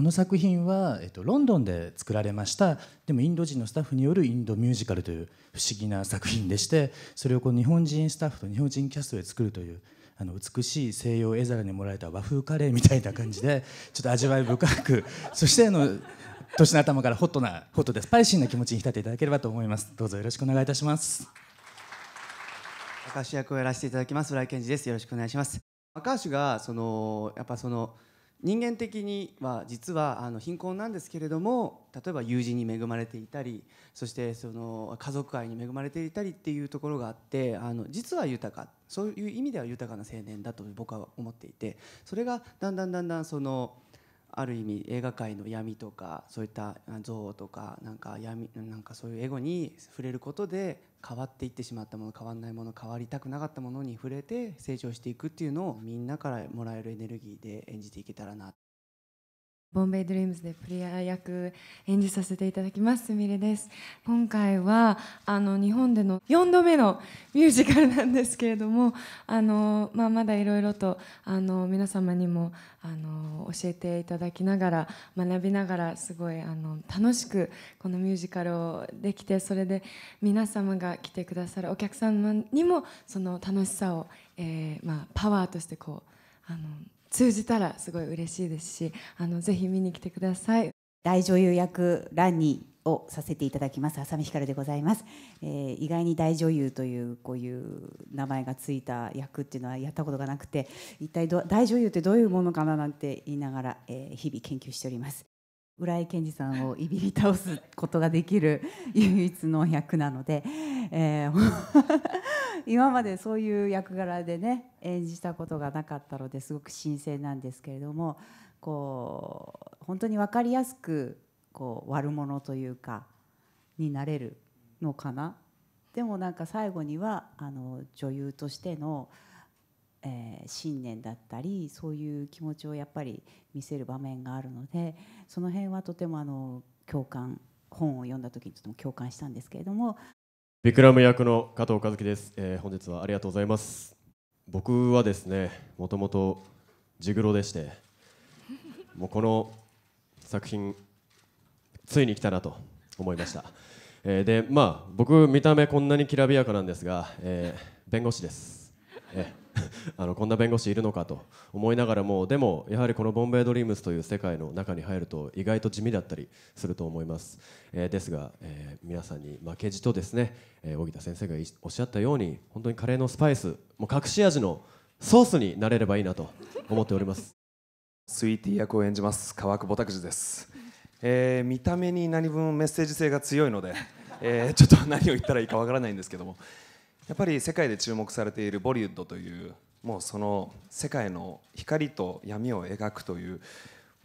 この作品は、えっと、ロンドンで作られましたでもインド人のスタッフによるインドミュージカルという不思議な作品でしてそれをこう日本人スタッフと日本人キャストで作るというあの美しい西洋絵皿に盛られた和風カレーみたいな感じでちょっと味わい深くそしてあの年の頭からホットなホットでスパイシーな気持ちに浸っていただければと思いますどうぞよろしくお願いいたします赤主役をやらせていただきます浦井健二ですよろしくお願いします赤主がそのやっぱその人間的には実はあの貧困なんですけれども例えば友人に恵まれていたりそしてその家族愛に恵まれていたりっていうところがあってあの実は豊かそういう意味では豊かな青年だと僕は思っていてそれがだんだんだんだんその。ある意味映画界の闇とかそういった憎悪とかなんか闇なんかそういうエゴに触れることで変わっていってしまったもの変わんないもの変わりたくなかったものに触れて成長していくっていうのをみんなからもらえるエネルギーで演じていけたらな。ボンベイドリームズでプレイヤー役演じさせていただきますすみれです今回はあの日本での4度目のミュージカルなんですけれどもあの、まあ、まだいろいろとあの皆様にもあの教えていただきながら学びながらすごいあの楽しくこのミュージカルをできてそれで皆様が来てくださるお客様にもその楽しさを、えーまあ、パワーとしてこうあの通じたらすごい嬉しいですしあのぜひ見に来てください大女優役ランニーをさせていただきます浅見ひかるでございます、えー、意外に大女優というこういう名前がついた役っていうのはやったことがなくて一体大女優ってどういうものかななんて言いながら、えー、日々研究しております浦井健二さんをいびり倒すことができる唯一の役なので、えー今までそういう役柄でね演じたことがなかったのですごく新鮮なんですけれどもこう本当に分かりやすくこう悪者というかになれるのかなでもなんか最後にはあの女優としての、えー、信念だったりそういう気持ちをやっぱり見せる場面があるのでその辺はとてもあの共感本を読んだ時にとても共感したんですけれどもビクラム役の加藤和樹です、えー、本日はありがとうございます僕はですねもともとジグロでしてもうこの作品ついに来たなと思いました、えー、でまあ僕見た目こんなにきらびやかなんですが、えー、弁護士です、えー あのこんな弁護士いるのかと思いながらもでもやはりこのボンベイドリームスという世界の中に入ると意外と地味だったりすると思います、えー、ですが、えー、皆さんに負けじとですね、えー、荻田先生がおっしゃったように本当にカレーのスパイスもう隠し味のソースになれればいいなと思っております スイーティー役を演じます川久保拓司です、えー、見た目に何分メッセージ性が強いので、えー、ちょっと何を言ったらいいかわからないんですけどもやっぱり世界で注目されているボリウッドというもうその世界の光と闇を描くという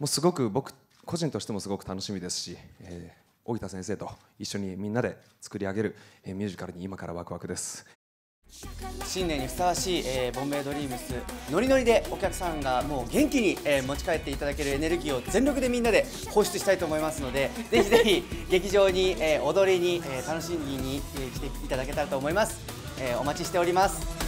もうすごく僕個人としてもすごく楽しみですし、えー、荻田先生と一緒にみんなで作り上げる、えー、ミュージカルに今からワクワクです新年にふさわしい、えー、ボンベイドリームスノリノリでお客さんがもう元気に、えー、持ち帰っていただけるエネルギーを全力でみんなで放出したいと思いますので ぜひぜひ劇場に、えー、踊りに、えー、楽しみに、えー、来ていただけたらと思いますえー、お待ちしております